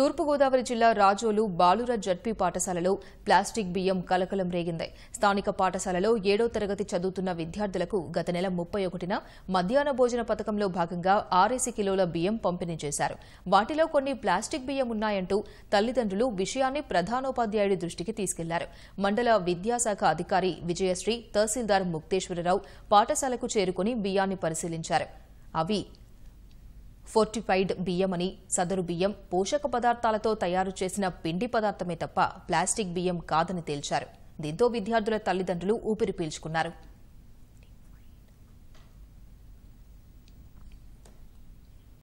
తూర్పుగోదావరి జిల్లా రాజోలు బాలుర జడ్పీ పాఠశాలలో ప్లాస్టిక్ బియ్యం కలకలం రేగింది స్థానిక పాఠశాలలో ఏడో తరగతి చదువుతున్న విద్యార్థులకు గత నెల ముప్పై ఒకటిన మధ్యాహ్న భోజన పథకంలో భాగంగా ఆరేసి కిలోల బియ్యం పంపిణీ చేశారు వాటిలో కొన్ని ప్లాస్టిక్ బియ్యం ఉన్నాయంటూ తల్లిదండ్రులు విషయాన్ని ప్రధానోపాధ్యాయుడి దృష్టికి తీసుకెళ్లారు మండల విద్యాశాఖ అధికారి విజయశ్రీ తహసీల్దార్ ముక్తేశ్వరరావు పాఠశాలకు చేరుకుని బియ్యాన్ని పరిశీలించారు అవి ఫోర్టిఫైడ్ బియ్యం అని సదరు బియ్యం పోషక పదార్థాలతో తయారు చేసిన పిండి పదార్థమే తప్ప ప్లాస్టిక్ బియ్యం కాదని తేల్చారు దీంతో విద్యార్థుల తల్లిదండ్రులు ఊపిరి పీల్చుకున్నారు